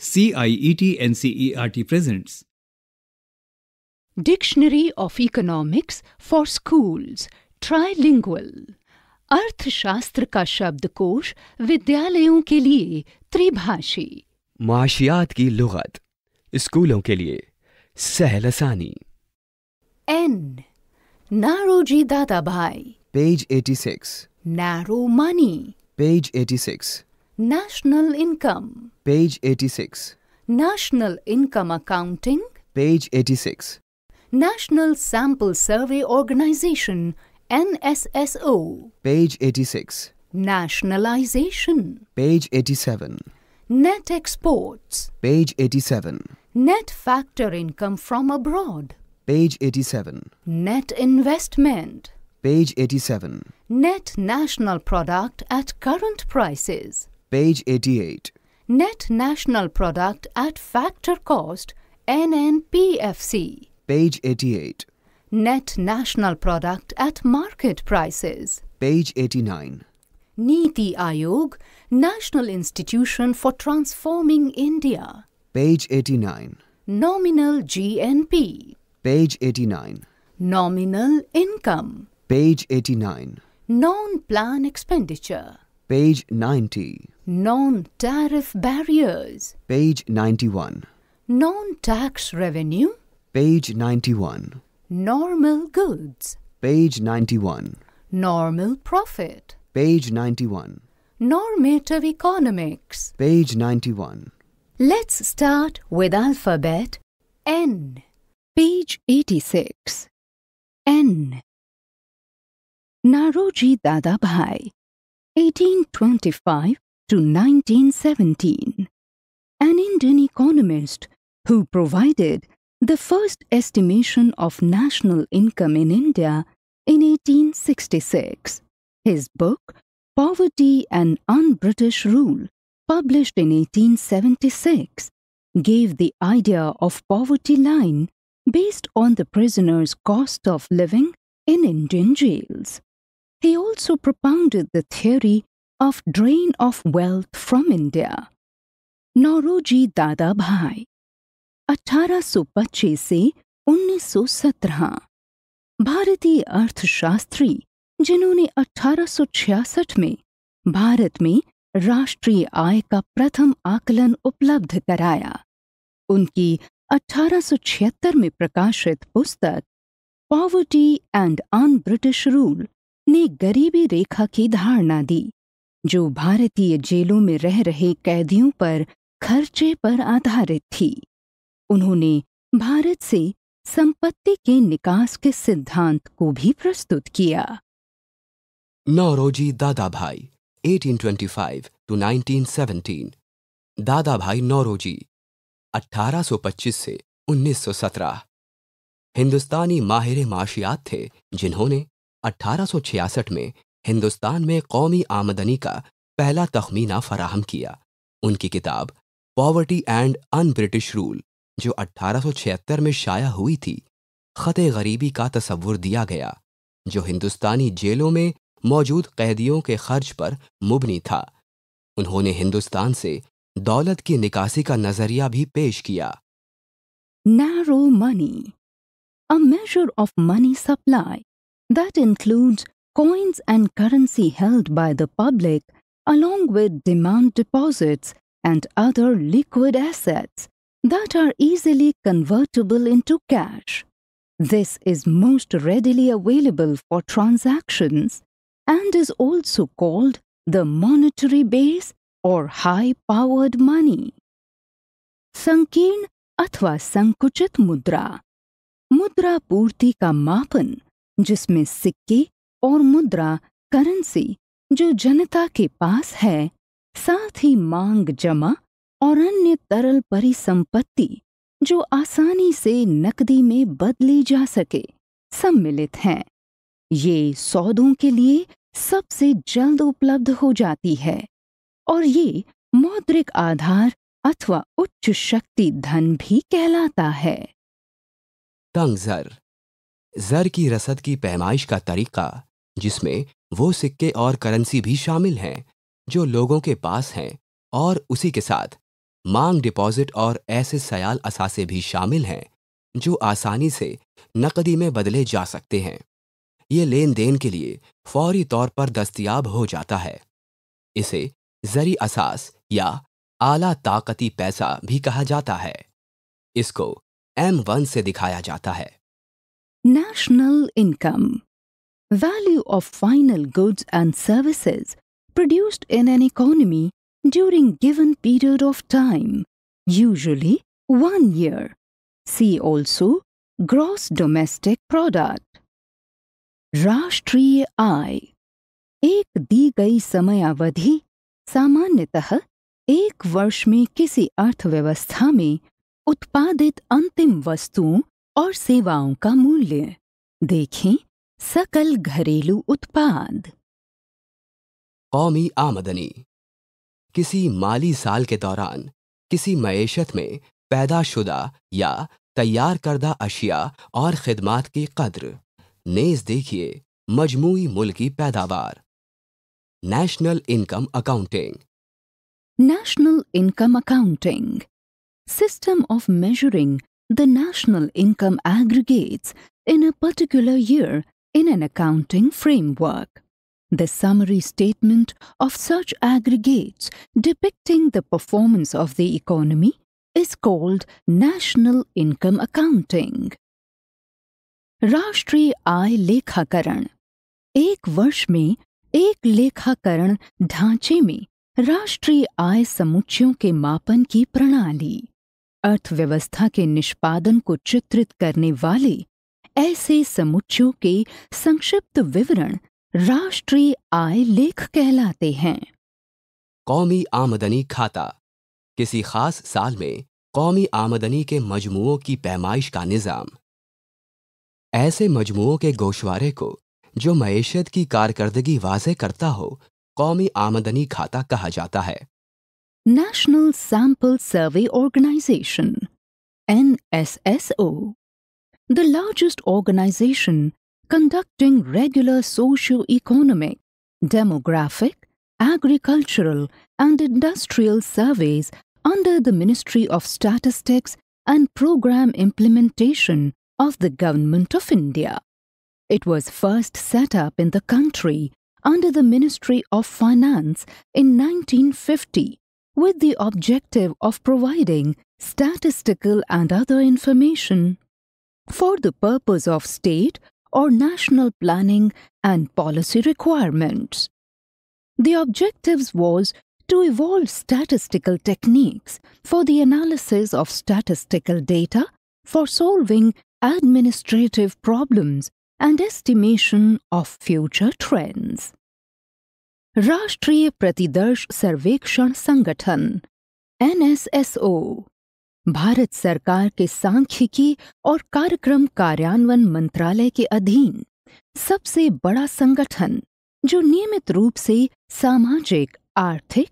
CIET NCERT presents Dictionary of Economics for Schools Trilingual अर्थशास्त्र का शब्दकोश विद्यालयों के लिए त्रिभाषी माशियात की लुगत स्कूलों के लिए सहलसानी N Naoroji Dadabhai page 86 narrow money page 86 National Income. Page 86. National Income Accounting. Page 86. National Sample Survey Organization. NSSO. Page 86. Nationalization. Page 87. Net exports. Page 87. Net factor income from abroad. Page 87. Net investment. Page 87. Net national product at current prices. Page 88. Net National Product at Factor Cost, NNPFC. Page 88. Net National Product at Market Prices. Page 89. Niti Ayog, National Institution for Transforming India. Page 89. Nominal GNP. Page 89. Nominal Income. Page 89. Non-plan expenditure. Page 90. Non tariff barriers. Page 91. Non tax revenue. Page 91. Normal goods. Page 91. Normal profit. Page 91. Normative economics. Page 91. Let's start with alphabet N. Page 86. N. Naroji Bhai. 1825 to 1917, an Indian economist who provided the first estimation of national income in India in 1866. His book, Poverty and Un-British Rule, published in 1876, gave the idea of poverty line based on the prisoner's cost of living in Indian jails. He also propounded the theory of drain of wealth from India. Naoroji Dadabhai 1825 से 1917 भारतीय अर्थशास्त्री जिन्होंने 1866 में भारत में राष्ट्रीय आय का प्रथम आकलन उपलब्ध कराया उनकी 1876 में प्रकाशित पुस्तक poverty and un British rule ने गरीबी रेखा की धारणा दी जो भारतीय जेलों में रह रहे कैदियों पर खर्चे पर आधारित थी उन्होंने भारत से संपत्ति के निकास के सिद्धांत को भी प्रस्तुत किया नौरोजी दादा भाई 1825 टू 1917 दादा भाई नौरोजी 1825 से 1917 हिंदुस्तानी माहिर माशियात थे जिन्होंने 1866 में हिंदुस्तान में कौमी आमदनी का पहला तखमीना फराहम किया उनकी किताब poverty and un British rule जो 1876 में शाया हुई थी ख़त गरीबी का तस्वुर दिया गया जो हिंदुस्तानी जेलों में मौजूद कैदियों के खर्च पर मुबनी था उन्होंने हिंदुस्तान से दौलत की निकासी का नजरिया भी पेश किया narrow money a measure of money supply That includes coins and currency held by the public, along with demand deposits and other liquid assets that are easily convertible into cash. This is most readily available for transactions and is also called the monetary base or high powered money. Sankin अथवा संकुचित मुद्रा मुद्रा पूर्ति का मापन जिसमें सिक्के और मुद्रा करेंसी जो जनता के पास है साथ ही मांग जमा और अन्य तरल परिसंपत्ति जो आसानी से नकदी में बदली जा सके सम्मिलित हैं ये सौदों के लिए सबसे जल्द उपलब्ध हो जाती है और ये मौद्रिक आधार अथवा उच्च शक्ति धन भी कहलाता है जर की रसद की पैमाइश का तरीका जिसमें वो सिक्के और करेंसी भी शामिल हैं जो लोगों के पास हैं और उसी के साथ मांग डिपॉजिट और ऐसे सयाल असासे भी शामिल हैं जो आसानी से नकदी में बदले जा सकते हैं ये लेन देन के लिए फौरी तौर पर दस्तियाब हो जाता है इसे जरी असास या आला ताकती पैसा भी कहा जाता है इसको एम वन से दिखाया जाता है National income value of final goods and services produced in an economy during given period of time usually 1 year see also gross domestic product राष्ट्रीय आय एक दी गई समयावधि सामान्यतः एक वर्ष में किसी अर्थव्यवस्था में उत्पादित अंतिम वस्तुओं और सेवाओं का मूल्य देखें सकल घरेलू उत्पाद कौमी आमदनी किसी माली साल के दौरान किसी मैशत में पैदाशुदा या तैयार करदा अशिया और खदमात की कद्र नेज देखिए मजमू की पैदावार national income accounting national income accounting system of measuring the national income aggregates in a particular year in an accounting framework. The summary statement of such aggregates depicting the performance of the economy is called national income accounting. राष्ट्रीय आय लेखाकरण एक वर्ष में एक लेखाकरण ढांचे में राष्ट्रीय आय समुच्चयों के मापन की प्रणाली अर्थव्यवस्था के निष्पादन को चित्रित करने वाले ऐसे समुच्चयों के संक्षिप्त विवरण राष्ट्रीय आय लेख कहलाते हैं कौमी आमदनी खाता किसी खास साल में कौमी आमदनी के मजमुओं की पैमाइश का निज़ाम ऐसे मजमुओं के गोशवारे को जो मैशत की कारकर्दगी वाजे करता हो कौमी आमदनी खाता कहा जाता है National Sample Survey Organization, NSSO, the largest organization conducting regular socio-economic, demographic, agricultural and industrial surveys under the Ministry of Statistics and Program Implementation of the Government of India. It was first set up in the country under the Ministry of Finance in 1950 with the objective of providing statistical and other information for the purpose of state or national planning and policy requirements. The objectives was to evolve statistical techniques for the analysis of statistical data for solving administrative problems and estimation of future trends. राष्ट्रीय प्रतिदर्श सर्वेक्षण संगठन NSSO Bharat सरकार के सांख्यिकी और कार्यक्रम कार्यान्वयन मंत्रालय के अधीन सबसे बड़ा संगठन जो नियमित रूप से सामाजिक आर्थिक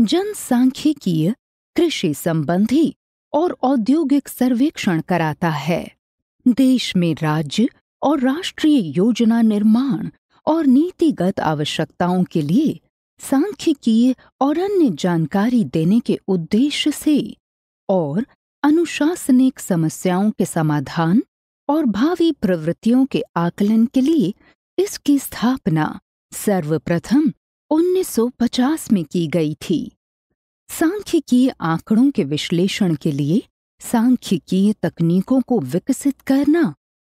जनसांख्यिकीय कृषि संबंधी और औद्योगिक सर्वेक्षण कराता है देश में राज्य और राष्ट्रीय योजना निर्माण और नीतिगत आवश्यकताओं के लिए सांख्यिकीय और अन्य जानकारी देने के उद्देश्य से और अनुशासनिक समस्याओं के समाधान और भावी प्रवृत्तियों के आकलन के लिए इसकी स्थापना सर्वप्रथम 1950 में की गई थी सांख्यिकीय आंकड़ों के विश्लेषण के लिए सांख्यिकीय तकनीकों को विकसित करना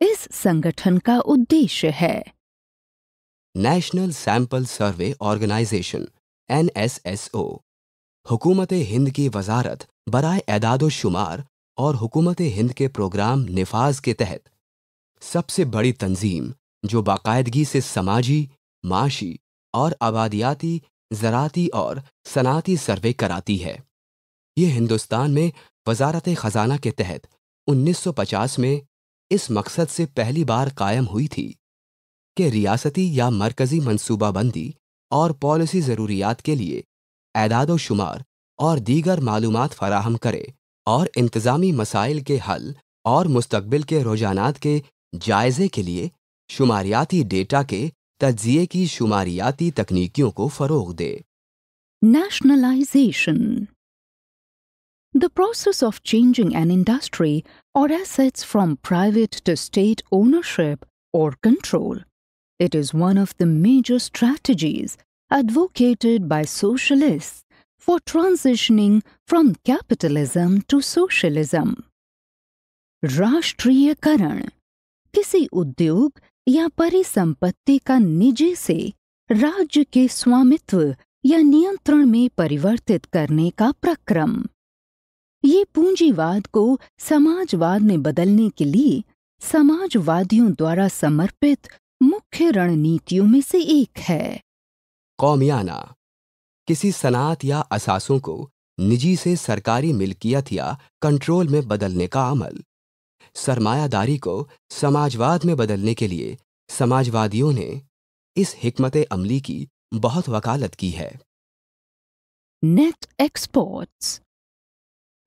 इस संगठन का उद्देश्य है national sample survey organisation N S S O हुकूमत हिंद की वजारत बरए एदादोशुमार और हुकूमत हिंद के प्रोग्राम निफाज के तहत सबसे बड़ी तंजीम जो बाकायदगी से समाजी माशी और आबादियाती ज़राती और सनाती सर्वे कराती है ये हिंदुस्तान में वजारत ख़जाना के तहत 1950 में इस मकसद से पहली बार कायम हुई थी कि रियासती या मरकजी मनसूबाबंदी और पॉलिसी ज़रूरियात के लिए एदाद शुमार और दीगर मालूम फराहम करे और इंतज़ामी मसाइल के हल और मुस्तबिल के रुझाना के जायजे के लिए शुमारियाती डेटा के तजिए की शुमारियाती तकनीकियों को फरोग दे nationalisation the process of changing an industry और assets from private to state ownership और control It is one of the major strategies advocated by socialists for transitioning from capitalism to socialism. राष्ट्रीयकरण किसी उद्योग या परिसंपत्ति का निजी से राज्य के स्वामित्व या नियंत्रण में परिवर्तित करने का प्रक्रम ये पूंजीवाद को समाजवाद में बदलने के लिए समाजवादियों द्वारा समर्पित मुख्य रणनीतियों में से एक है कौमियाना किसी सनात या असासों को निजी से सरकारी मिल्कियत या कंट्रोल में बदलने का अमल सरमायादारी को समाजवाद में बदलने के लिए समाजवादियों ने इस हमत अमली की बहुत वकालत की है net exports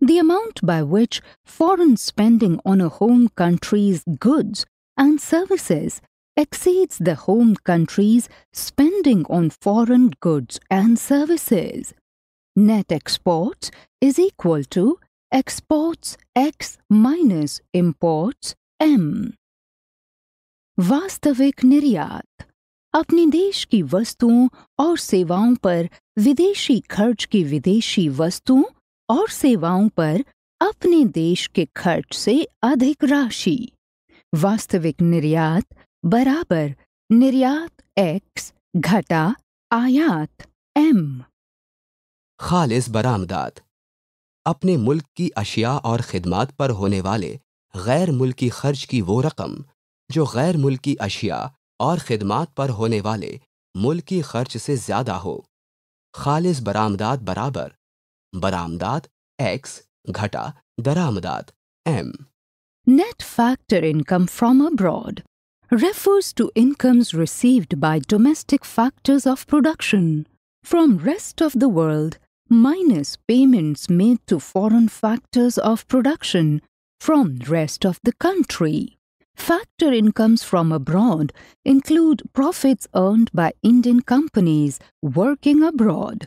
The amount by which foreign spending on a home country's goods and services exceeds the home country's spending on foreign goods and services. Net exports is equal to exports x minus imports m. Vastavik Niryat अपने देश की वस्तुओं और सेवाओं पर विदेशी खर्च की विदेशी वस्तुओं और सेवाओं पर अपने देश के खर्च से अधिक राशि वास्तविक निर्यात बराबर निर्यात एक्स घटा आयात एम खालिस बरामदात अपने मुल्क की अशिया और खदमात पर होने वाले गैर मुल्की खर्च की वो रकम जो गैर मुल्की अशिया और खिदमत पर होने वाले मुल्की खर्च से ज़्यादा हो खालिस बरामदात बराबर बरामदात एक्स घटा दरामदात M net factor income from abroad refers to incomes received by domestic factors of production from rest of the world minus payments made to foreign factors of production from rest of the country. Factor incomes from abroad include profits earned by Indian companies working abroad,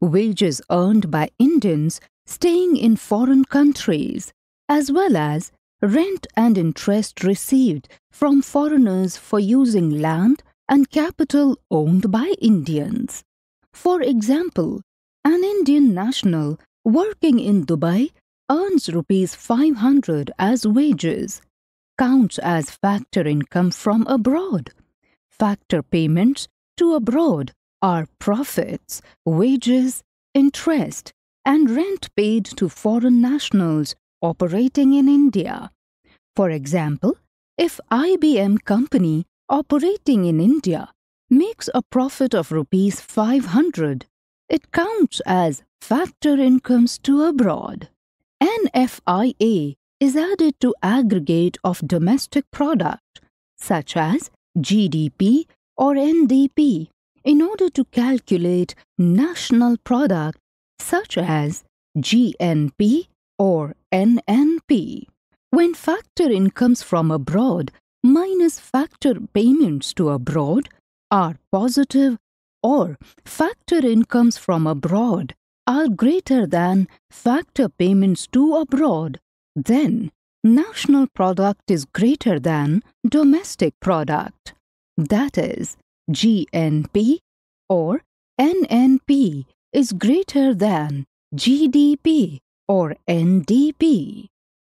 wages earned by Indians staying in foreign countries, as well as rent and interest received from foreigners for using land and capital owned by Indians. For example, an Indian national working in Dubai earns rupees 500 as wages, counts as factor income from abroad. Factor payments to abroad are profits, wages, interest, and rent paid to foreign nationals operating in India. For example, if IBM company operating in India makes a profit of rupees 500, it counts as factor incomes to abroad. NFIA is added to aggregate of domestic product such as GDP or NDP in order to calculate national product such as GNP or NNP. When factor incomes from abroad minus factor payments to abroad are positive or factor incomes from abroad are greater than factor payments to abroad, then national product is greater than domestic product. That is, GNP or NNP is greater than GDP or NDP.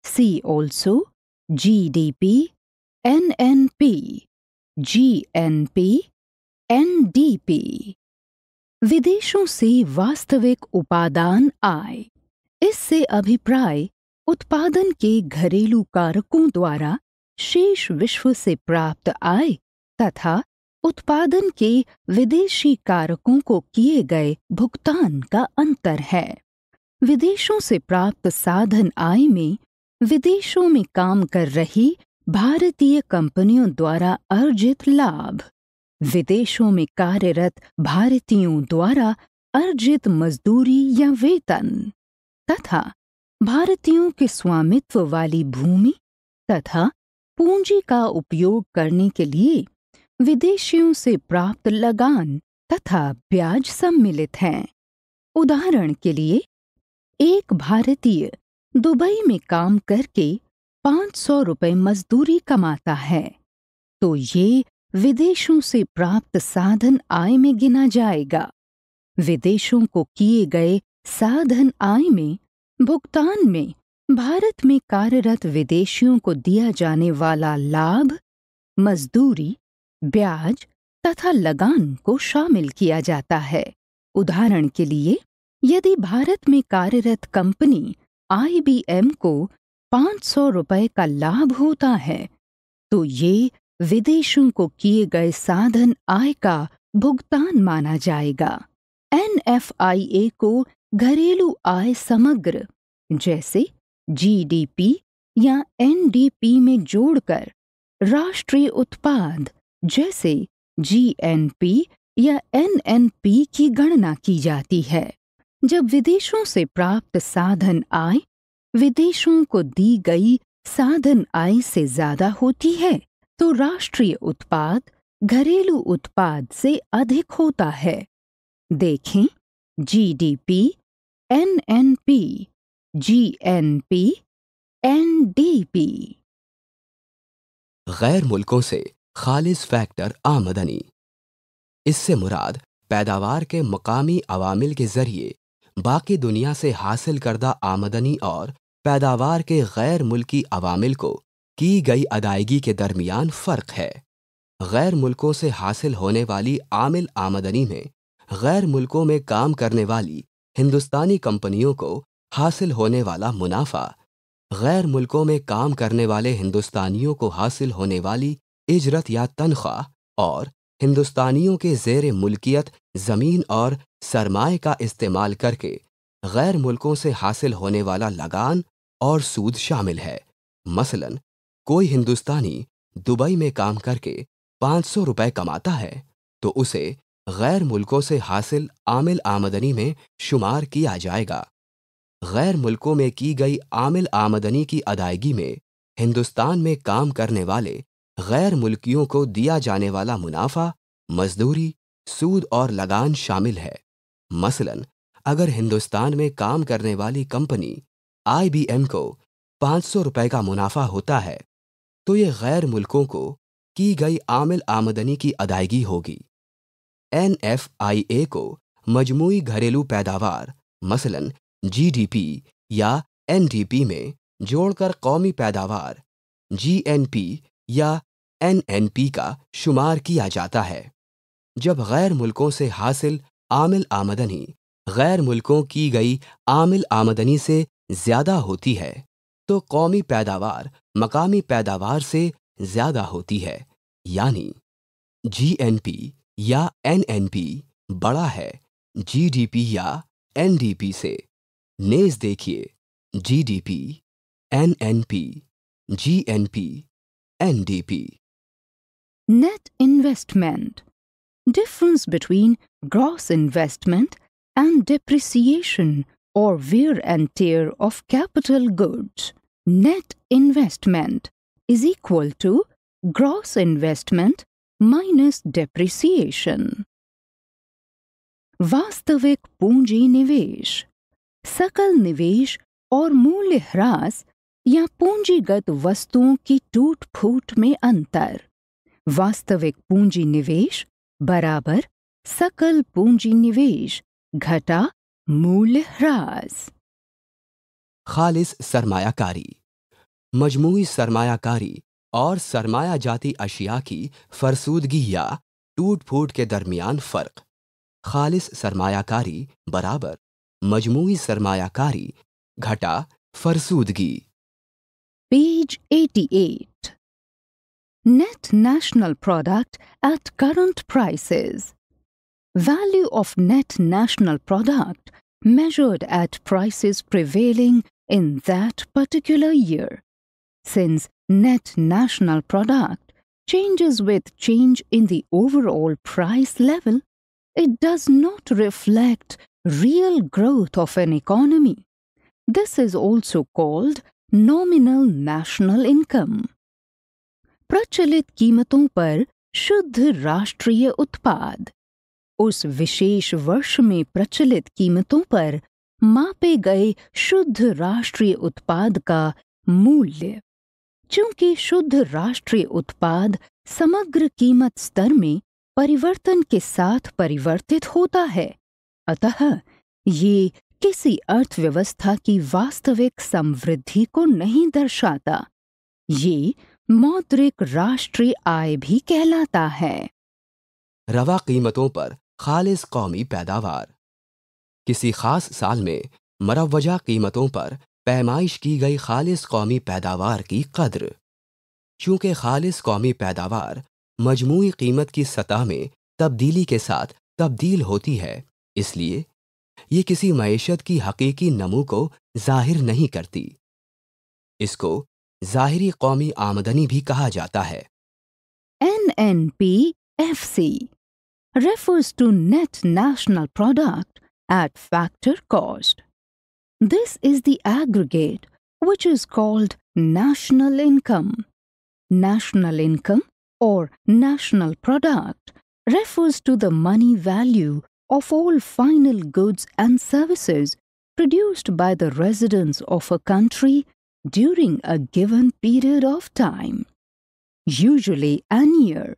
See also GDP, NNP, GNP, NDP विदेशों से वास्तविक उपादान आय इससे अभिप्राय उत्पादन के घरेलू कारकों द्वारा शेष विश्व से प्राप्त आय तथा उत्पादन के विदेशी कारकों को किए गए भुगतान का अंतर है विदेशों से प्राप्त साधन आय में विदेशों में काम कर रही भारतीय कंपनियों द्वारा अर्जित लाभ विदेशों में कार्यरत भारतीयों द्वारा अर्जित मजदूरी या वेतन तथा भारतीयों के स्वामित्व वाली भूमि तथा पूंजी का उपयोग करने के लिए विदेशियों से प्राप्त लगान तथा ब्याज सम्मिलित हैं उदाहरण के लिए एक भारतीय दुबई में काम करके पाँच सौ रुपये मजदूरी कमाता है तो ये विदेशों से प्राप्त साधन आय में गिना जाएगा विदेशों को किए गए साधन आय में भुगतान में भारत में कार्यरत विदेशियों को दिया जाने वाला लाभ मजदूरी ब्याज तथा लगान को शामिल किया जाता है उदाहरण के लिए यदि भारत में कार्यरत कंपनी आईबीएम को 500 रुपये का लाभ होता है तो ये विदेशों को किए गए साधन आय का भुगतान माना जाएगा एनएफआईए को घरेलू आय समग्र जैसे जीडीपी या एनडीपी में जोड़कर राष्ट्रीय उत्पाद जैसे जीएनपी या एनएनपी की गणना की जाती है जब विदेशों से प्राप्त साधन आय विदेशों को दी गई साधन आय से ज्यादा होती है तो राष्ट्रीय उत्पाद घरेलू उत्पाद से अधिक होता है देखें जीडीपी एनएनपी जीएनपी एनडीपी गैर मुल्कों से खालिज फैक्टर आमदनी इससे मुराद पैदावार के मकामी अवामिल के जरिए बाकी दुनिया से हासिल करदा आमदनी और पैदावार के गैर मुल्की अवामिल को की गई अदायगी के दरमियान फ़र्क है गैर मुल्कों से हासिल होने वाली आमिल आमदनी में गैर मुल्कों में काम करने वाली हिंदुस्तानी कंपनियों को हासिल होने वाला मुनाफा गैर मुल्कों में काम करने वाले हिंदुस्तानियों को हासिल होने वाली इजरत या तनख्वाह और हिंदुस्तानियों के जेर मुल्कियत ज़मीन और सरमाए का इस्तेमाल करके गैर मुल्कों से हासिल होने वाला लगान और सूद शामिल है मसलन कोई हिंदुस्तानी दुबई में काम करके पाँच सौ रुपये कमाता है तो उसे गैर मुल्कों से हासिल आमिल आमदनी में शुमार किया जाएगा गैर मुल्कों में की गई आमिल आमदनी की अदायगी में हिंदुस्तान में काम करने वाले गैर मुल्कियों को दिया जाने वाला मुनाफा मजदूरी सूद और लगान शामिल है मसलन अगर हिंदुस्तान में काम करने वाली कंपनी आईबीएम को पाँच सौ रुपये का मुनाफा होता है तो ये गैर मुल्कों को की गई आमिल आमदनी की अदायगी होगी एन एफ आई ए को मजमू घरेलू पैदावार मसलन जी डी पी या एन डी पी में जोड़कर कौमी पैदावार जी एन पी या एनएनपी का शुमार किया जाता है जब गैर मुल्कों से हासिल आमिल आमदनी गैर मुल्कों की गई आमिल आमदनी से ज़्यादा होती है तो कौमी पैदावार मकामी पैदावार से ज़्यादा होती है यानी जीएनपी या एनएनपी बड़ा है जीडीपी या एनडीपी से नेज देखिए GDP NNP GNP NDP. Net investment. Difference between gross investment and depreciation or wear and tear of capital goods. Net investment is equal to gross investment minus depreciation. वास्तविक पूंजी निवेश सकल निवेश और मूल्य ह्रास या पूंजीगत वस्तुओं की टूट फूट में अंतर वास्तविक पूंजी निवेश बराबर सकल पूंजी निवेश घटा मूल्य ह्रास खालिस सरमायाकारी मजमू सरमायाकारी और सरमाया जाती अशिया की फरसूदगी या टूट फूट के दरमियान फ़र्क खालिस सरमायाकारी बराबर मजमू सरमायाकारी घटा फरसूदगी Page 88. Net National Product at current prices. Value of net national product measured at prices prevailing in that particular year. Since net national product changes with change in the overall price level, it does not reflect real growth of an economy. This is also called nominal national income प्रचलित कीमतों पर शुद्ध राष्ट्रीय उत्पाद उस विशेष वर्ष में प्रचलित कीमतों पर मापे गए शुद्ध राष्ट्रीय उत्पाद का मूल्य चूंकि शुद्ध राष्ट्रीय उत्पाद समग्र कीमत स्तर में परिवर्तन के साथ परिवर्तित होता है अतः ये किसी अर्थव्यवस्था की वास्तविक समृद्धि को नहीं दर्शाता ये मौद्रिक राष्ट्रीय आय भी कहलाता है रवा कीमतों पर खालिस कौमी पैदावार किसी खास साल में मरवजा कीमतों पर पैमाइश की गई खालिस कौमी पैदावार की कद्र चूंकि खालिस कौमी पैदावार मजमू कीमत की सतह में तब्दीली के साथ तब्दील होती है इसलिए ये किसी मीशत की हकीकी नमू को जाहिर नहीं करती इसको जाहिरी कौमी आमदनी भी कहा जाता है N N P F C refers to net national product at factor cost this is the aggregate which is called national income national income और national product refers to the money value of all final goods and services produced by the residents of a country during a given period of time, usually an year.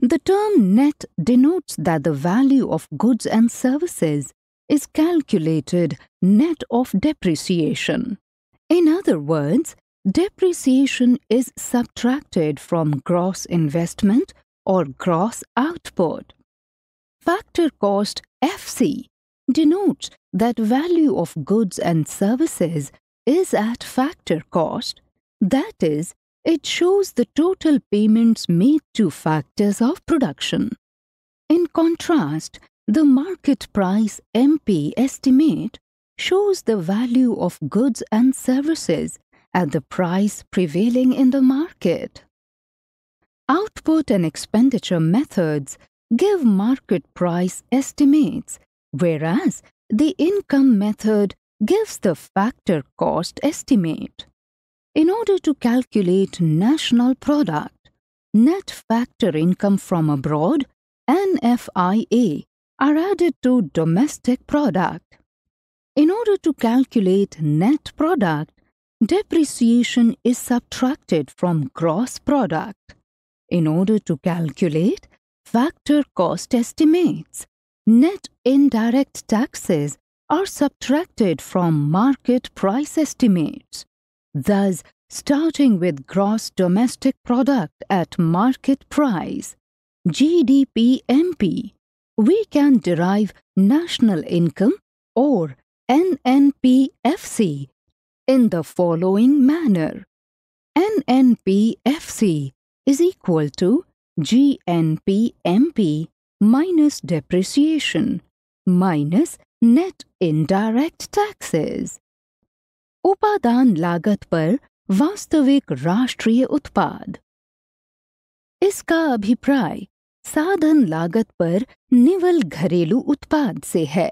The term net denotes that the value of goods and services is calculated net of depreciation. In other words, depreciation is subtracted from gross investment or gross output. Factor cost FC denotes that value of goods and services is at factor cost. That is, it shows the total payments made to factors of production. In contrast, the market price MP estimate shows the value of goods and services at the price prevailing in the market. Output and expenditure methods give market price estimates, whereas the income method gives the factor cost estimate. In order to calculate national product, net factor income from abroad, NFIA, are added to domestic product. In order to calculate net product, depreciation is subtracted from gross product. In order to calculate factor cost estimates. Net indirect taxes are subtracted from market price estimates. Thus, starting with gross domestic product at market price, GDPMP, we can derive national income or NNPFC in the following manner. NNPFC is equal to GNPMP minus depreciation minus net indirect taxes. उपादान लागत पर वास्तविक राष्ट्रीय उत्पाद इसका अभिप्राय साधन लागत पर निवल घरेलू उत्पाद से है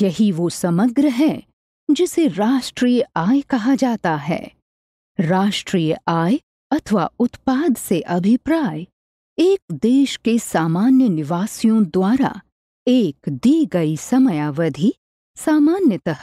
यही वो समग्र है जिसे राष्ट्रीय आय कहा जाता है राष्ट्रीय आय अथवा उत्पाद से अभिप्राय एक देश के सामान्य निवासियों द्वारा एक दी गई समयावधि सामान्यतः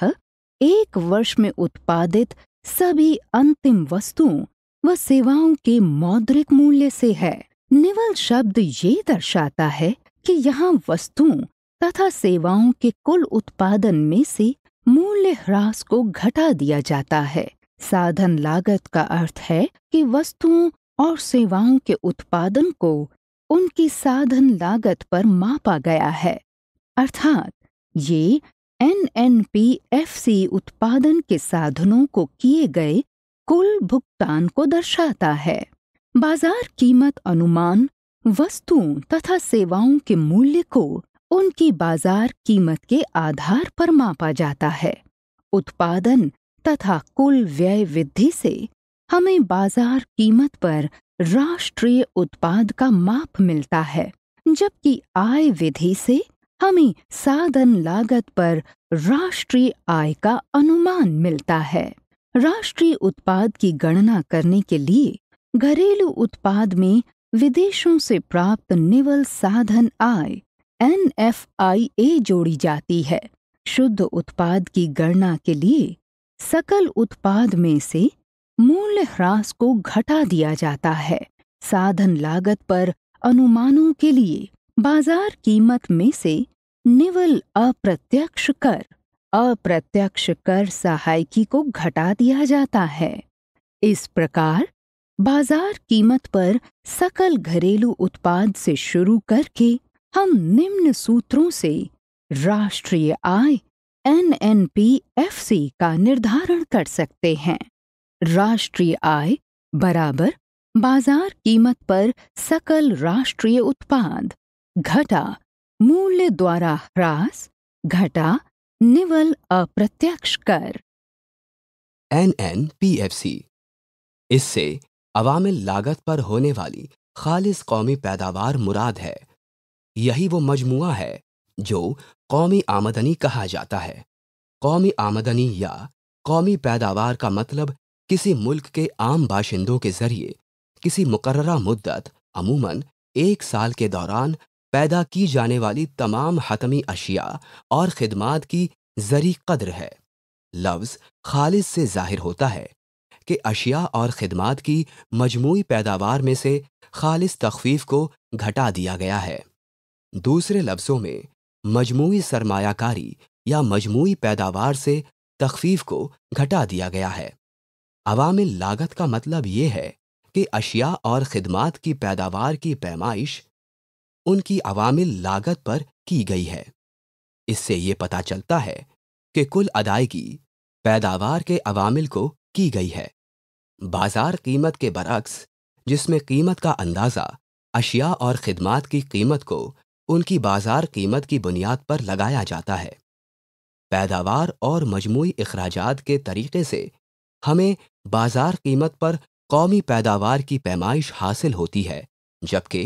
एक वर्ष में उत्पादित सभी अंतिम वस्तुओं व सेवाओं के मौद्रिक मूल्य से है निवल शब्द ये दर्शाता है कि यहाँ वस्तुओं तथा सेवाओं के कुल उत्पादन में से मूल्य ह्रास को घटा दिया जाता है साधन लागत का अर्थ है कि वस्तुओं और सेवाओं के उत्पादन को उनकी साधन लागत पर मापा गया है अर्थात ये N N P F C उत्पादन के साधनों को किए गए कुल भुगतान को दर्शाता है बाजार कीमत अनुमान वस्तुओं तथा सेवाओं के मूल्य को उनकी बाजार कीमत के आधार पर मापा जाता है उत्पादन तथा कुल व्यय वृद्धि से हमें बाजार कीमत पर राष्ट्रीय उत्पाद का माप मिलता है जबकि आय विधि से हमें साधन लागत पर राष्ट्रीय आय का अनुमान मिलता है राष्ट्रीय उत्पाद की गणना करने के लिए घरेलू उत्पाद में विदेशों से प्राप्त निवल साधन आय एन एफ आई ए जोड़ी जाती है शुद्ध उत्पाद की गणना के लिए सकल उत्पाद में से मूल्य ह्रास को घटा दिया जाता है साधन लागत पर अनुमानों के लिए बाजार कीमत में से निवल अप्रत्यक्ष कर अप्रत्यक्ष कर सहायकी को घटा दिया जाता है इस प्रकार बाजार कीमत पर सकल घरेलू उत्पाद से शुरू करके हम निम्न सूत्रों से राष्ट्रीय आय N N P F C का निर्धारण कर सकते हैं राष्ट्रीय आय बराबर बाजार कीमत पर सकल राष्ट्रीय उत्पाद घटा मूल्य द्वारा ह्रास घटा निवल अप्रत्यक्ष कर N N P F C इससे अवामिल लागत पर होने वाली खालिस कौमी पैदावार मुराद है यही वो मजमुआ है जो कौमी आमदनी कहा जाता है कौमी आमदनी या कौमी पैदावार का मतलब किसी मुल्क के आम बाशिंदों के जरिए किसी मुकर्रा मुद्दत अमूमन एक साल के दौरान पैदा की जाने वाली तमाम हतमी अशिया और खदमात की जरी कदर है लफ्ज खालिज से जाहिर होता है कि अशिया और खदमात की मजमू पैदावार में से खालिज तखफीफ को घटा दिया गया है दूसरे लफ्ज़ों में मजमू सरमायाकारी या मजमू पैदावार से तखफीफ को घटा दिया गया है अवामिल लागत का मतलब ये है कि अशिया और खिदमात की पैदावार की पैमाइश उनकी अवामिल लागत पर की गई है इससे ये पता चलता है कि कुल अदायगी पैदावार के अवामिल को की गई है बाजार कीमत के बरक्स जिसमें कीमत का अंदाज़ा अशिया और खिदमात की कीमत को उनकी बाजार कीमत की बुनियाद पर लगाया जाता है पैदावार और मजमू अखराज के तरीके से हमें बाजार कीमत पर कौमी पैदावार की पैमाइश हासिल होती है जबकि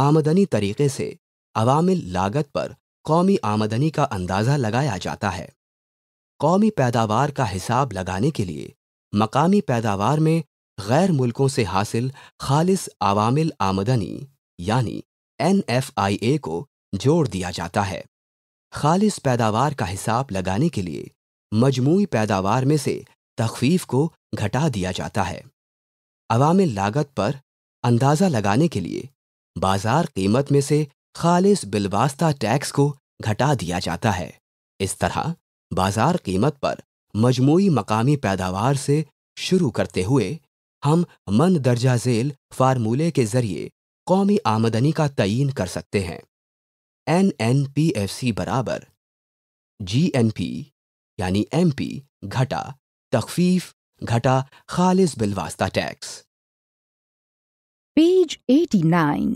आमदनी तरीके से अवामिल लागत पर कौमी आमदनी का अंदाज़ा लगाया जाता है कौमी पैदावार का हिसाब लगाने के लिए मकामी पैदावार में गैर मुल्कों से हासिल खालिस अवामिल आमदनी यानी एन एफ आई ए को जोड़ दिया जाता है खालिस पैदावार का हिसाब लगाने के लिए मजमू पैदावार में से तखफीफ को घटा दिया जाता है अवामिल लागत पर अंदाजा लगाने के लिए बाजार कीमत में से खालिस बिलवास्ता टैक्स को घटा दिया जाता है इस तरह बाजार कीमत पर मजमू मकामी पैदावार से शुरू करते हुए हम मन दर्जा झेल फार्मूले के जरिए कौमी आमदनी का तयन कर सकते हैं N N P F C बराबर जी एन पी यानी एम पी घटा तखफीफ घटा खालिज बिलवास्ता tax page eighty nine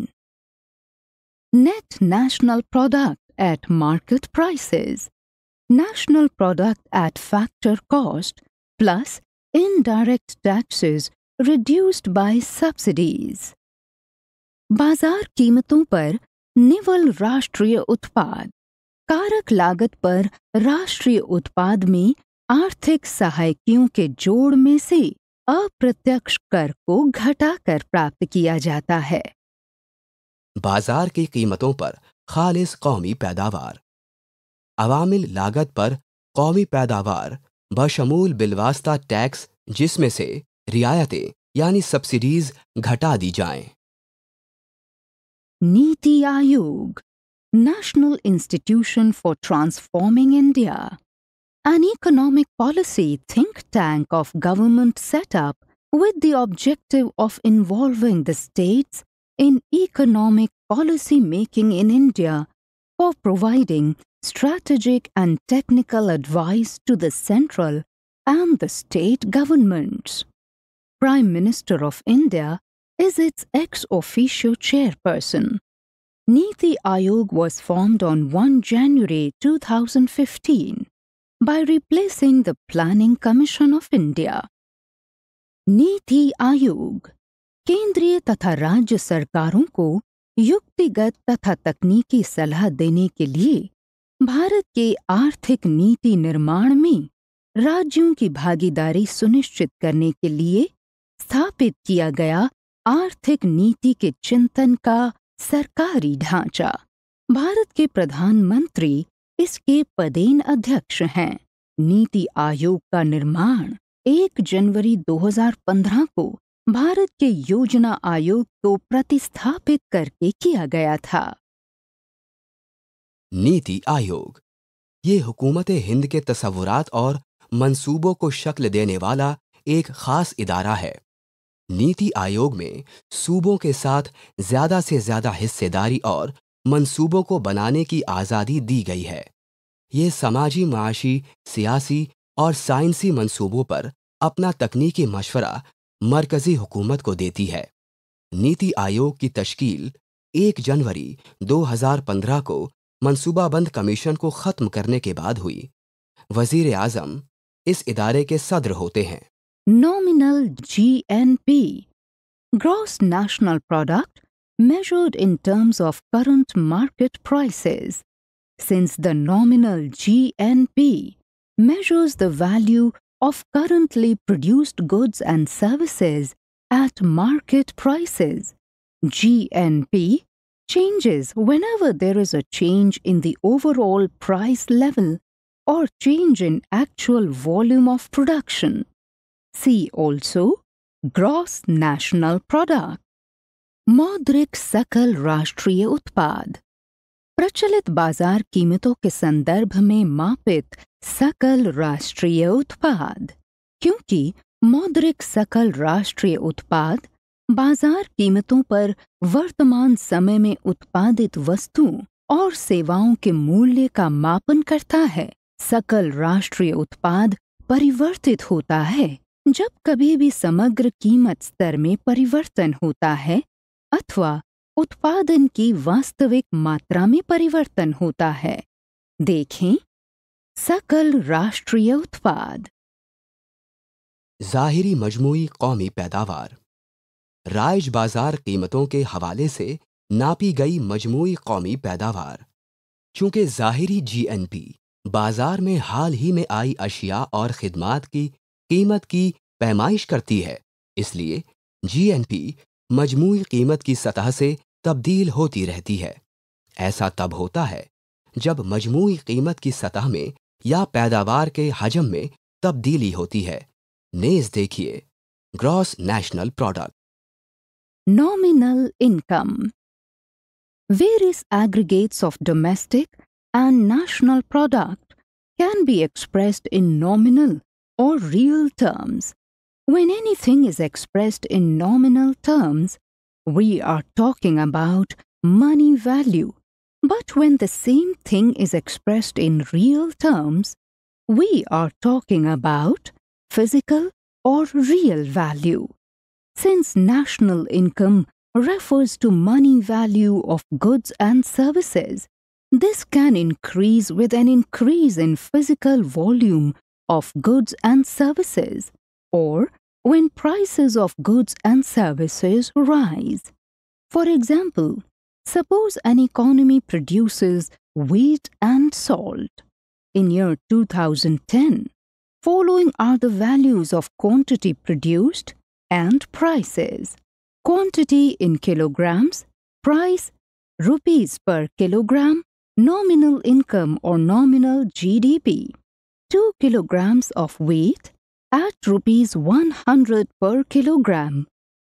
net national product at market prices national product at factor cost plus indirect taxes reduced by subsidies बाजार कीमतों पर निवल राष्ट्रीय उत्पाद कारक लागत पर राष्ट्रीय उत्पाद में आर्थिक सहायकियों के जोड़ में से अप्रत्यक्ष कर को घटाकर प्राप्त किया जाता है बाजार की कीमतों पर खालिस कौमी पैदावार अवामिल लागत पर कौमी पैदावार बशमूल बिलवास्ता टैक्स जिसमें से रियायतें यानी सब्सिडीज घटा दी जाएं। NITI Aayog national institution for transforming India an economic policy think tank of government setup with the objective of involving the states in economic policy making in India for providing strategic and technical advice to the central and the state governments. Prime Minister of India is its ex officio chairperson. Niti Aayog was formed on 1 January 2015. by replacing the Planning Commission of India. नीति आयोग केंद्रीय तथा राज्य सरकारों को युक्तिगत तथा तकनीकी सलाह देने के लिए भारत के आर्थिक नीति निर्माण में राज्यों की भागीदारी सुनिश्चित करने के लिए स्थापित किया गया आर्थिक नीति के चिंतन का सरकारी ढांचा भारत के प्रधानमंत्री इसके पदेन अध्यक्ष हैं नीति आयोग का निर्माण 1 जनवरी 2015 को भारत के योजना आयोग को प्रतिस्थापित करके किया गया था नीति आयोग ये हुकूमत हिंद के तस्वुरात और मंसूबों को शक्ल देने वाला एक खास इदारा है नीति आयोग में सूबों के साथ ज्यादा से ज्यादा हिस्सेदारी और मंसूबों को बनाने की आज़ादी दी गई है ये समाजी माशी सियासी और साइंसी मंसूबों पर अपना तकनीकी मशवरा मरकजी हुकूमत को देती है नीति आयोग की तश्कील 1 जनवरी 2015 को मनसूबाबंद कमीशन को ख़त्म करने के बाद हुई वजीर आजम इस इदारे के सदर होते हैं nominal GNP gross national product measured in terms of current market prices, since the nominal GNP measures the value of currently produced goods and services at market prices. GNP changes whenever there is a change in the overall price level or change in actual volume of production. See also Gross National Product. मौद्रिक सकल राष्ट्रीय उत्पाद प्रचलित बाजार कीमतों के संदर्भ में मापित सकल राष्ट्रीय उत्पाद क्योंकि मौद्रिक सकल राष्ट्रीय उत्पाद बाजार कीमतों पर वर्तमान समय में उत्पादित वस्तुओं और सेवाओं के मूल्य का मापन करता है सकल राष्ट्रीय उत्पाद परिवर्तित होता है जब कभी भी समग्र कीमत स्तर में परिवर्तन होता है अथवा उत्पादन की वास्तविक मात्रा में परिवर्तन होता है देखें सकल राष्ट्रीय उत्पाद जाहिरी मजमुई कौमी पैदावार राइज बाजार कीमतों के हवाले से नापी गई मजमू कौमी पैदावार चूंकि जाहिरी जीएनपी बाजार में हाल ही में आई अशिया और खिदमात की कीमत की पैमाइश करती है इसलिए जीएनपी मजमू कीमत की सतह से तब्दील होती रहती है ऐसा तब होता है जब मजमू कीमत की सतह में या पैदावार के हजम में तब्दीली होती है नेज देखिए gross national product nominal income various aggregates of domestic and national product can be expressed in nominal और real terms When anything is expressed in nominal terms, we are talking about money value. But when the same thing is expressed in real terms, we are talking about physical or real value. Since national income refers to money value of goods and services, this can increase with an increase in physical volume of goods and services or when prices of goods and services rise. For example, suppose an economy produces wheat and salt. In year 2010, following are the values of quantity produced and prices. Quantity in kilograms, price rupees per kilogram, nominal income or nominal GDP. 2 kilograms of wheat at rupees 100 per kilogram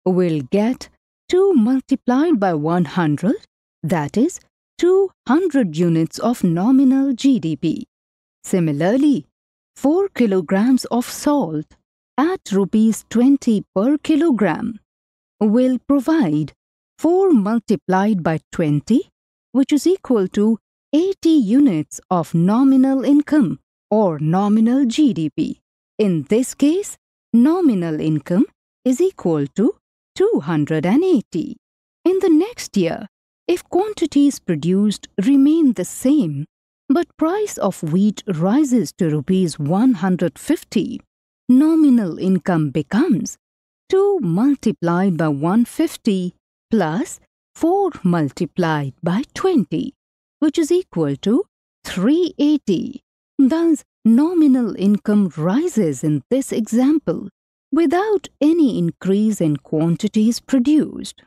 will get 2 multiplied by 100, that is 200 units of nominal GDP. Similarly, 4 kilograms of salt at rupees 20 per kilogram will provide 4 multiplied by 20 which is equal to 80 units of nominal income or nominal GDP. In this case, nominal income is equal to 280. In the next year, if quantities produced remain the same, but price of wheat rises to rupees 150, nominal income becomes 2 multiplied by 150 plus 4 multiplied by 20, which is equal to 380. Thus, nominal income rises in this example without any increase in quantities produced.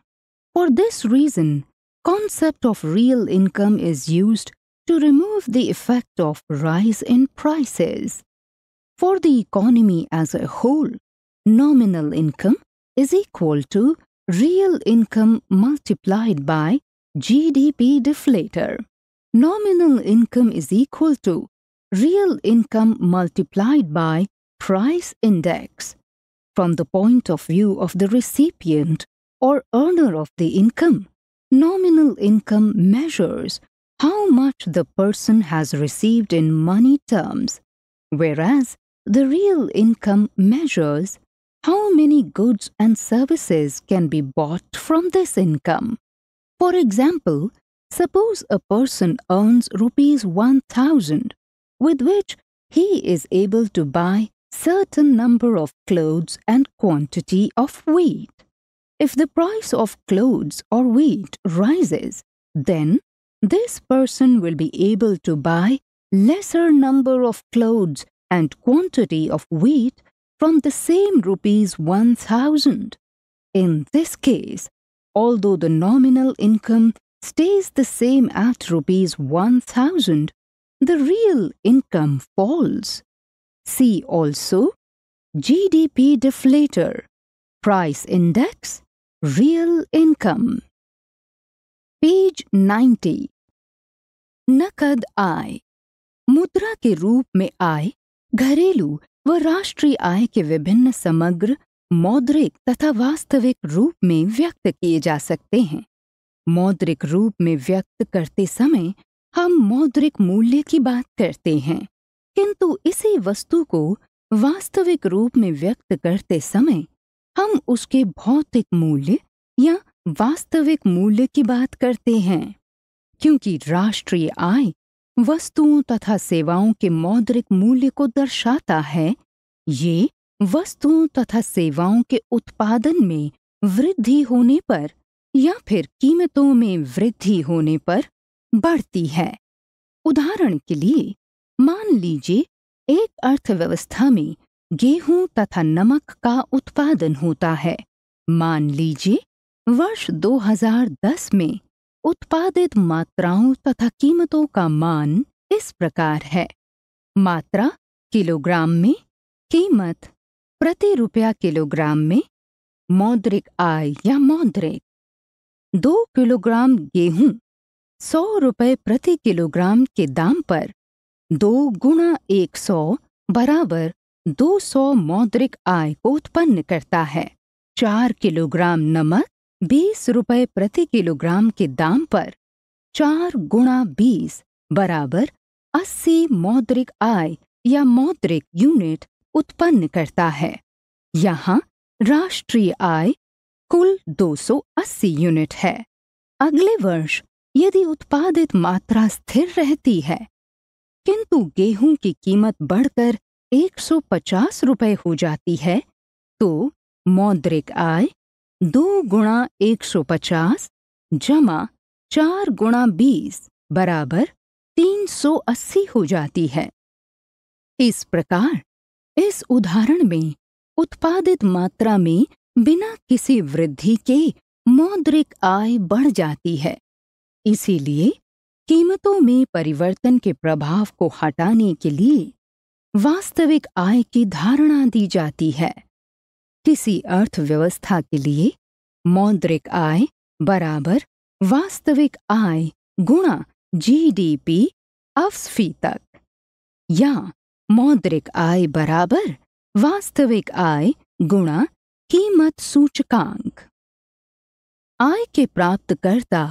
For this reason, concept of real income is used to remove the effect of rise in prices. For the economy as a whole, nominal income is equal to real income multiplied by GDP deflator. Nominal income is equal to real income multiplied by price index from the point of view of the recipient or earner of the income. Nominal income measures how much the person has received in money terms, whereas the real income measures how many goods and services can be bought from this income. For example, suppose a person earns rupees 1000 with which he is able to buy certain number of clothes and quantity of wheat. If the price of clothes or wheat rises, then this person will be able to buy lesser number of clothes and quantity of wheat from the same rupees 1000. In this case, although the nominal income stays the same at rupees 1000, the real income falls. See also GDP deflator, price index, real income. Page 90 नकद आय मुद्रा के रूप में आय घरेलू व राष्ट्रीय आय के विभिन्न समग्र मौद्रिक तथा वास्तविक रूप में व्यक्त किए जा सकते हैं मौद्रिक रूप में व्यक्त करते समय हम मौद्रिक मूल्य की बात करते हैं किंतु इसी वस्तु को वास्तविक रूप में व्यक्त करते समय हम उसके भौतिक मूल्य या वास्तविक मूल्य की बात करते हैं क्योंकि राष्ट्रीय आय वस्तुओं तथा सेवाओं के मौद्रिक मूल्य को दर्शाता है ये वस्तुओं तथा सेवाओं के उत्पादन में वृद्धि होने पर या फिर कीमतों में वृद्धि होने पर बढ़ती है उदाहरण के लिए मान लीजिए एक अर्थव्यवस्था में गेहूं तथा नमक का उत्पादन होता है मान लीजिए वर्ष 2010 में उत्पादित मात्राओं तथा कीमतों का मान इस प्रकार है मात्रा किलोग्राम में कीमत प्रति रुपया किलोग्राम में मौद्रिक आय या मौद्रिक दो किलोग्राम गेहूं सौ रुपये प्रति किलोग्राम के दाम पर दो गुणा एक सौ बराबर दो सौ मौद्रिक आय को उत्पन्न करता है चार किलोग्राम नमक बीस रुपये प्रति किलोग्राम के दाम पर चार गुणा बीस बराबर अस्सी मौद्रिक आय या मौद्रिक यूनिट उत्पन्न करता है यहाँ राष्ट्रीय आय कुल 280 यूनिट है अगले वर्ष यदि उत्पादित मात्रा स्थिर रहती है किंतु गेहूं की कीमत बढ़कर 150 रुपए हो जाती है तो मौद्रिक आय दो गुणा एक सौ पचास जमा चार गुणा बीस बराबर तीन सौ अस्सी हो जाती है इस प्रकार इस उदाहरण में उत्पादित मात्रा में बिना किसी वृद्धि के मौद्रिक आय बढ़ जाती है इसीलिए कीमतों में परिवर्तन के प्रभाव को हटाने के लिए वास्तविक आय की धारणा दी जाती है किसी अर्थव्यवस्था के लिए मौद्रिक आय बराबर वास्तविक आय गुणा जीडीपी अफसफी तक या मौद्रिक आय बराबर वास्तविक आय गुणा कीमत सूचकांक आय के प्राप्तकर्ता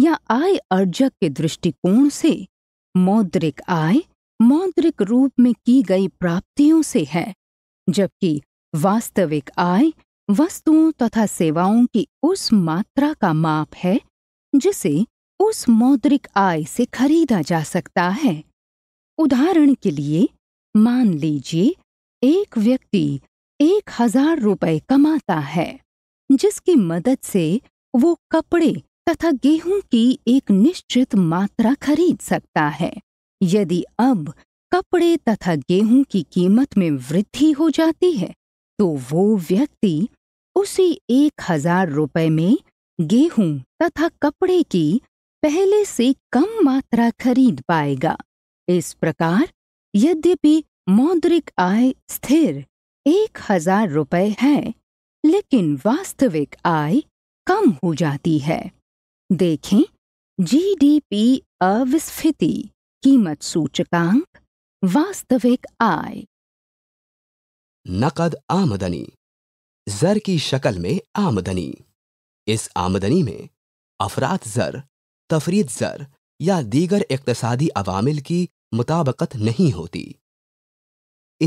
या आय अर्जक के दृष्टिकोण से मौद्रिक आय मौद्रिक रूप में की गई प्राप्तियों से है जबकि वास्तविक आय वस्तुओं तथा सेवाओं की उस मात्रा का माप है जिसे उस मौद्रिक आय से खरीदा जा सकता है उदाहरण के लिए मान लीजिए एक व्यक्ति एक हजार रुपये कमाता है जिसकी मदद से वो कपड़े तथा गेहूं की एक निश्चित मात्रा खरीद सकता है यदि अब कपड़े तथा गेहूं की कीमत में वृद्धि हो जाती है तो वो व्यक्ति उसी एक हजार रुपये में गेहूं तथा कपड़े की पहले से कम मात्रा खरीद पाएगा इस प्रकार यद्यपि मौद्रिक आय स्थिर एक हजार रुपये है लेकिन वास्तविक आय कम हो जाती है देखें जीडीपी अविस्फीति कीमत सूचकांक वास्तविक आय नकद आमदनी जर की शक्ल में आमदनी इस आमदनी में अफरात जर तफरीत जर या दीगर इकतसादी अवामिल की मुताबकत नहीं होती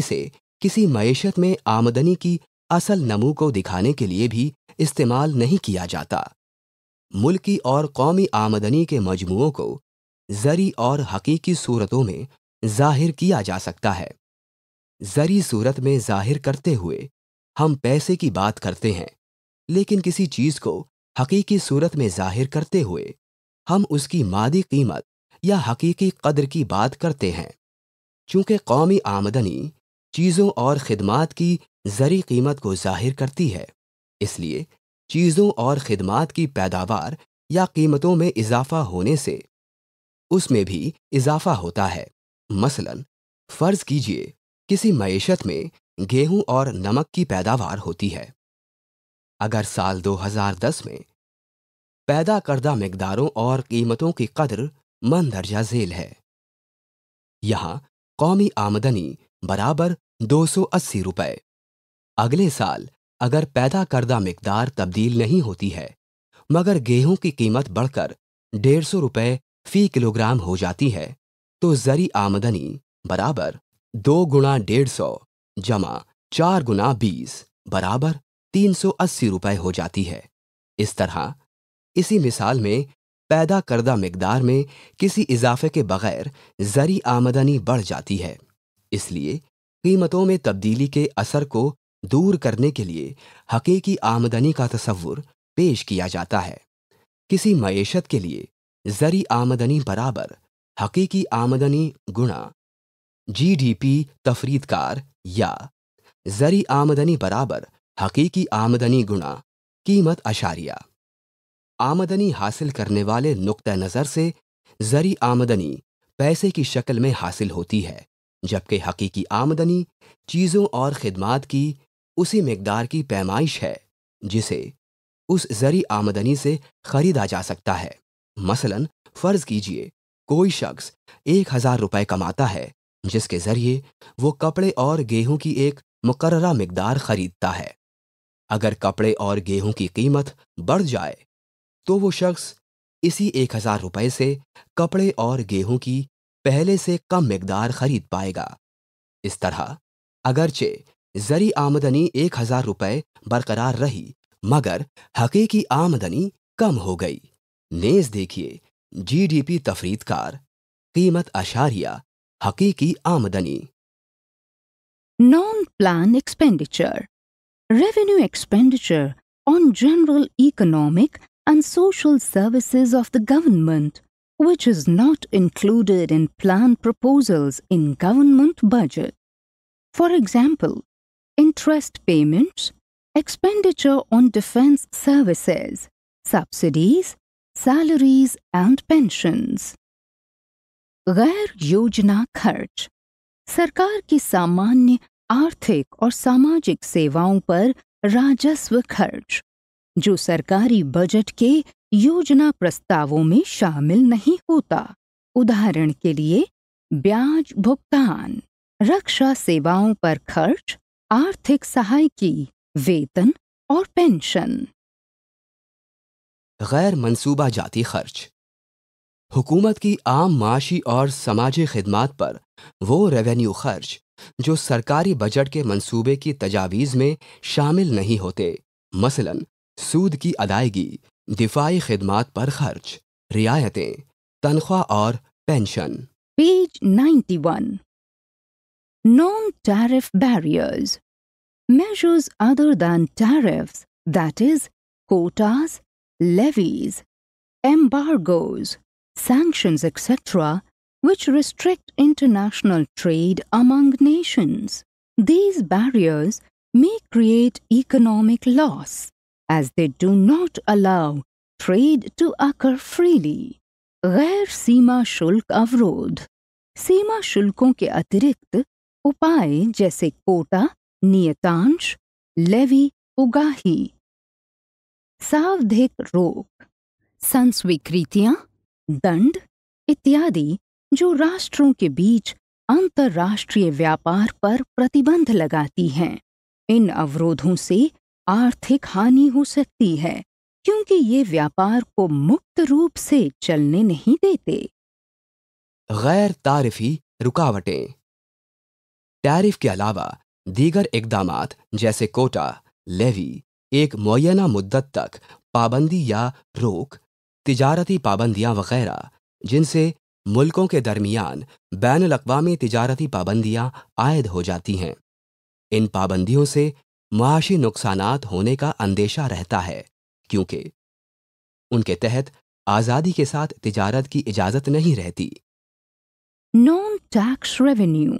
इसे किसी मीशत में आमदनी की असल नमू को दिखाने के लिए भी इस्तेमाल नहीं किया जाता मुल्की और कौमी आमदनी के मजमुओं को जरी और हकीकी सूरतों में जाहिर किया जा सकता है जरी सूरत में जाहिर करते हुए हम पैसे की बात करते हैं लेकिन किसी चीज़ को हकीकी सूरत में जाहिर करते हुए हम उसकी मादी कीमत या हकीकी कदर की बात करते हैं चूँकि कौमी आमदनी चीज़ों और ख़दमात की जरी कीमत को जाहिर करती है इसलिए चीज़ों और खिदमात की पैदावार या कीमतों में इजाफा होने से उसमें भी इजाफा होता है मसलन फ़र्ज़ कीजिए किसी मीशत में गेहूं और नमक की पैदावार होती है अगर साल 2010 में पैदा करदा मकदारों और कीमतों की कदर मंदरजा झेल है यहाँ कौमी आमदनी बराबर दो सौ अस्सी रुपये अगले साल अगर पैदा करदा मकदार तब्दील नहीं होती है मगर गेहूं की कीमत बढ़कर डेढ़ सौ रुपये फी किलोग्राम हो जाती है तो जरी आमदनी बराबर दो गुणा डेढ़ सौ जमा चार गुना बीस बराबर तीन सौ अस्सी रुपये हो जाती है इस तरह इसी मिसाल में पैदा करदा मकदार में किसी इजाफे के बगैर जरी आमदनी बढ़ जाती है इसलिए कीमतों में तब्दीली के असर को दूर करने के लिए हकीकी आमदनी का तस्वुर पेश किया जाता है किसी मीशत के लिए जरी आमदनी बराबर हकीकी आमदनी गुणा जीडीपी तफरीदकार या जरी आमदनी बराबर हकीकी आमदनी गुणा कीमत अशारिया आमदनी हासिल करने वाले नुक़ नज़र से जरी आमदनी पैसे की शक्ल में हासिल होती है जबकि हकीकी आमदनी चीज़ों और खिदमात की उसी मकदार की पैमाइश है जिसे उस जरी आमदनी से खरीदा जा सकता है मसलन फर्ज कीजिए कोई शख्स एक हजार रुपये कमाता है जिसके जरिए वो कपड़े और गेहूं की एक मुकर्रा मकदार खरीदता है अगर कपड़े और गेहूं की कीमत बढ़ जाए तो वो शख्स इसी एक हजार रुपये से कपड़े और गेहूं की पहले से कम मकदार खरीद पाएगा इस तरह अगरचे जरी आमदनी एक हजार रुपए बरकरार रही मगर हकीकी आमदनी कम हो गई नेज देखिए जीडीपी तफरीदकार कीमत अशारिया हकीकी आमदनी non plan expenditure revenue expenditure on general economic and social services of the government which is not included in plan proposals in government budget for example interest payments, expenditure on defense services, subsidies, salaries and pensions. गैर योजना खर्च सरकार की सामान्य आर्थिक और सामाजिक सेवाओं पर राजस्व खर्च जो सरकारी बजट के योजना प्रस्तावों में शामिल नहीं होता उदाहरण के लिए ब्याज भुगतान रक्षा सेवाओं पर खर्च आर्थिक सहाय की वेतन और पेंशन गैर मंसूबा जाती खर्च हुकूमत की आम माशी और समाजी खदमात पर वो रेवेन्यू खर्च जो सरकारी बजट के मंसूबे की तजावीज़ में शामिल नहीं होते मसलन सूद की अदायगी दिफाई खिदमत पर खर्च रियायतें तनख्वाह और pension page 91 non tariff barriers measures other than tariffs, that is, quotas, levies, embargoes, sanctions, etc., which restrict international trade among nations. These barriers may create economic loss as they do not allow trade to occur freely. गैर सीमा शुल्क अवरोध सीमा शुल्कों के अतिरिक्त उपाय जैसे Kota नियतांश levy उगाही सावधिक रोग संस्वीकृतियां दंड इत्यादि जो राष्ट्रों के बीच अंतर्राष्ट्रीय व्यापार पर प्रतिबंध लगाती हैं इन अवरोधों से आर्थिक हानि हो सकती है क्योंकि ये व्यापार को मुक्त रूप से चलने नहीं देते गैर तारीफी रुकावटें टैरिफ के अलावा दीगर इकदाम जैसे कोटा लेवी एक मुना मुद्दत तक पाबंदी या रोक तिजारती पाबंदियां वगैरह जिनसे मुल्कों के दरमियान बैन अवी तजारती पाबंदियां आयद हो जाती हैं इन पाबंदियों से माशी नुकसान होने का अंदेशा रहता है क्योंकि उनके तहत आजादी के साथ तिजारत की इजाजत नहीं रहती non tax revenue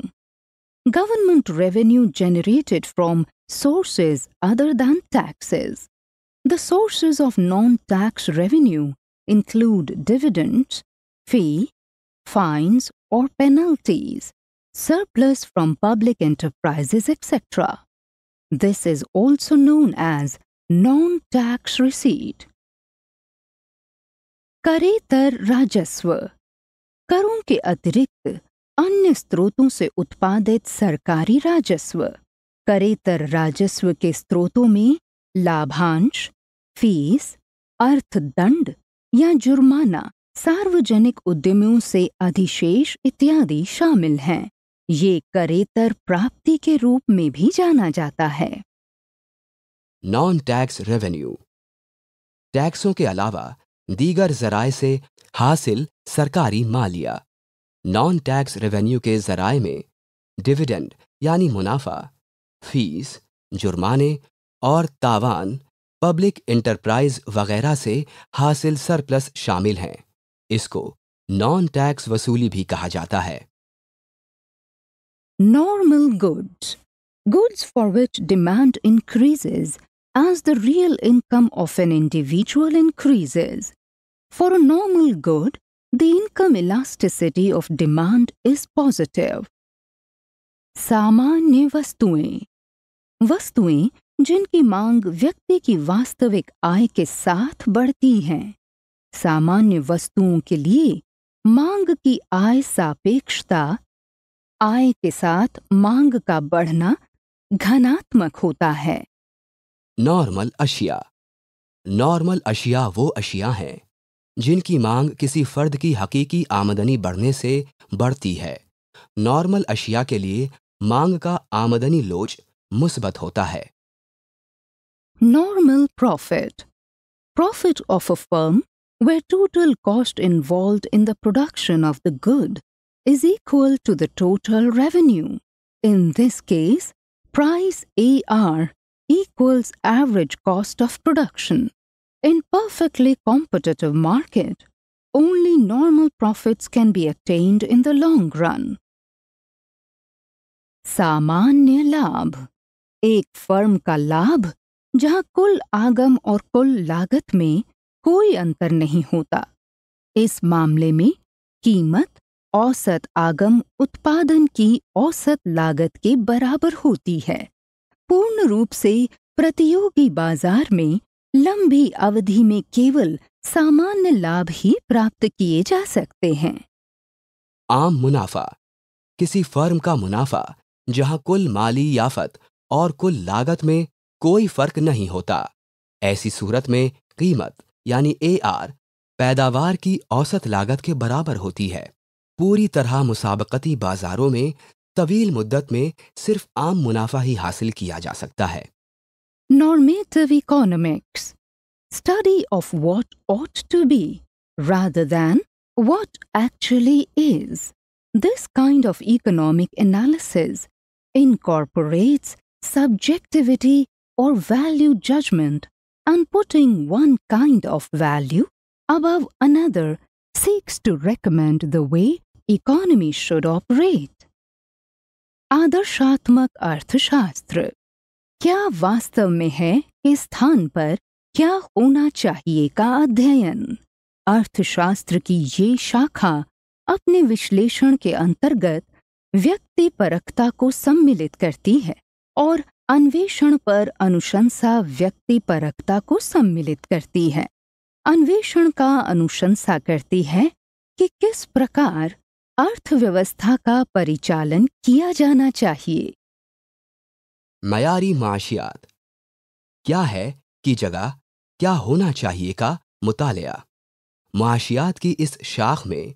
government revenue generated from sources other than taxes. The sources of non tax revenue include dividends, fee, fines or penalties, surplus from public enterprises, etc. This is also known as non tax receipt. करेतर Rajaswar, Karun ke अतिरिक्त अन्य स्रोतों से उत्पादित सरकारी राजस्व करेतर राजस्व के स्रोतों में लाभांश फीस अर्थदंड या जुर्माना सार्वजनिक उद्यमियों से अधिशेष इत्यादि शामिल हैं ये करेतर प्राप्ति के रूप में भी जाना जाता है नॉन टैक्स रेवेन्यू टैक्सों के अलावा दीगर जराए से हासिल सरकारी मालिया नॉन टैक्स रेवेन्यू के जराए में डिविडेंड यानी मुनाफा फीस जुर्माने और तावान पब्लिक इंटरप्राइज वगैरह से हासिल सरप्लस शामिल हैं इसको नॉन टैक्स वसूली भी कहा जाता है normal goods goods for which demand increases as the real income of an individual increases for a normal good the income elasticity of demand is positive. सामान्य वस्तुएं वस्तुएं जिनकी मांग व्यक्ति की वास्तविक आय के साथ बढ़ती हैं सामान्य वस्तुओं के लिए मांग की आय सापेक्षता आय के साथ मांग का बढ़ना घनात्मक होता है नॉर्मल अशिया नॉर्मल अशिया वो अशिया हैं जिनकी मांग किसी फर्द की हकीकी आमदनी बढ़ने से बढ़ती है नॉर्मल अशिया के लिए मांग का आमदनी लोच मुस्बत होता है normal profit profit of a firm when total cost involve in the production of the good is equal to the total revenue in this case price A R equals average cost of production In perfectly competitive market, only normal profits can be attained in the long run. सामान्य लाभ एक firm का लाभ जहां कुल आगम और कुल लागत में कोई अंतर नहीं होता इस मामले में कीमत औसत आगम उत्पादन की औसत लागत के बराबर होती है पूर्ण रूप से प्रतियोगी बाजार में लंबी अवधि में केवल सामान्य लाभ ही प्राप्त किए जा सकते हैं आम मुनाफा किसी फर्म का मुनाफा जहां कुल माली याफत और कुल लागत में कोई फर्क नहीं होता ऐसी सूरत में कीमत यानी ए आर पैदावार की औसत लागत के बराबर होती है पूरी तरह मुसाबकती बाजारों में तवील मुद्दत में सिर्फ आम मुनाफा ही हासिल किया जा सकता है Normative economics study of what ought to be rather than what actually is. This kind of economic analysis incorporates subjectivity or value judgment and putting one kind of value above another seeks to recommend the way economy should operate. Adarshatmak Arthashastra क्या वास्तव में है इस स्थान पर क्या होना चाहिए का अध्ययन अर्थशास्त्र की ये शाखा अपने विश्लेषण के अंतर्गत व्यक्ति परकता को सम्मिलित करती है और अन्वेषण पर अनुशंसा व्यक्ति परकता को सम्मिलित करती है अन्वेषण का अनुशंसा करती है कि किस प्रकार अर्थव्यवस्था का परिचालन किया जाना चाहिए मयारी माशियात क्या है की जगह क्या होना चाहिए का मुतालिया माशियात की इस शाख में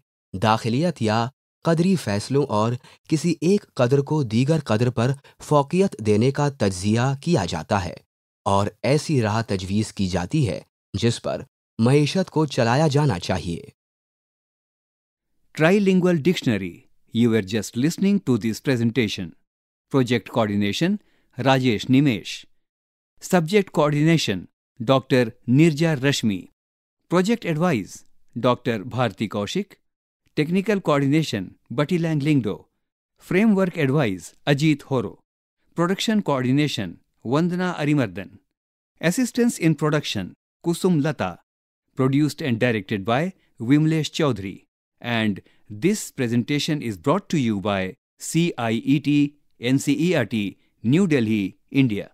दाखिलियत या कदरी फैसलों और किसी एक कदर को दीगर कदर पर फोकियत देने का तजिया किया जाता है और ऐसी राह तजवीज़ की जाती है जिस पर मीशत को चलाया जाना चाहिए Trilingual dictionary you are just listening to this presentation project coordination Rajesh Nimesh subject coordination doctor Nirja Rashmi project advise doctor Bharati Kaushik technical coordination Bati Lyngdoh framework advise Ajit Horo production coordination Vandana Arimardan assistance in production Kusum Lata produced and directed by Vimlesh Chaudhary and this presentation is brought to you by C I E T N C E R T New Delhi, India.